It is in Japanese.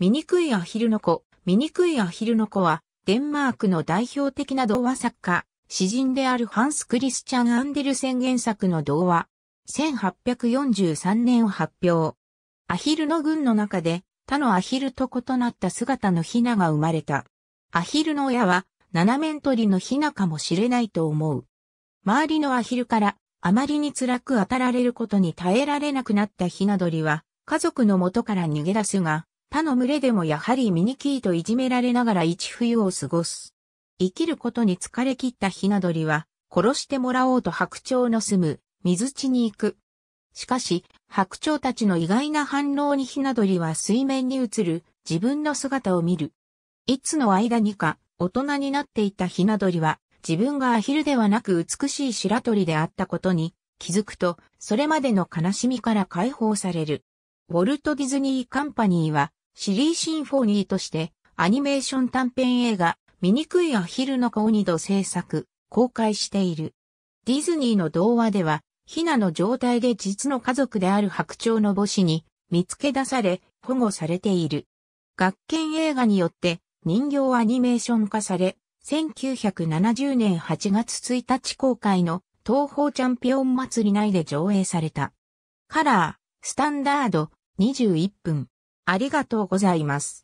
醜いアヒルの子、醜いアヒルの子は、デンマークの代表的な童話作家、詩人であるハンス・クリスチャン・アンデルセン原作の童話、1843年を発表。アヒルの群の中で、他のアヒルと異なった姿のヒナが生まれた。アヒルの親は、七面鳥のヒナかもしれないと思う。周りのアヒルから、あまりに辛く当たられることに耐えられなくなったヒナ鳥は、家族の元から逃げ出すが、他の群れでもやはりミニキーといじめられながら一冬を過ごす。生きることに疲れ切ったナド鳥は、殺してもらおうと白鳥の住む、水地に行く。しかし、白鳥たちの意外な反応にナド鳥は水面に映る、自分の姿を見る。いつの間にか、大人になっていたナド鳥は、自分がアヒルではなく美しい白鳥であったことに、気づくと、それまでの悲しみから解放される。ウォルト・ディズニー・カンパニーは、シリーシンフォニーとして、アニメーション短編映画、醜いアヒルの子を2度制作、公開している。ディズニーの童話では、ヒナの状態で実の家族である白鳥の母子に見つけ出され、保護されている。学研映画によって人形アニメーション化され、1970年8月1日公開の東方チャンピオン祭り内で上映された。カラー、スタンダード、21分。ありがとうございます。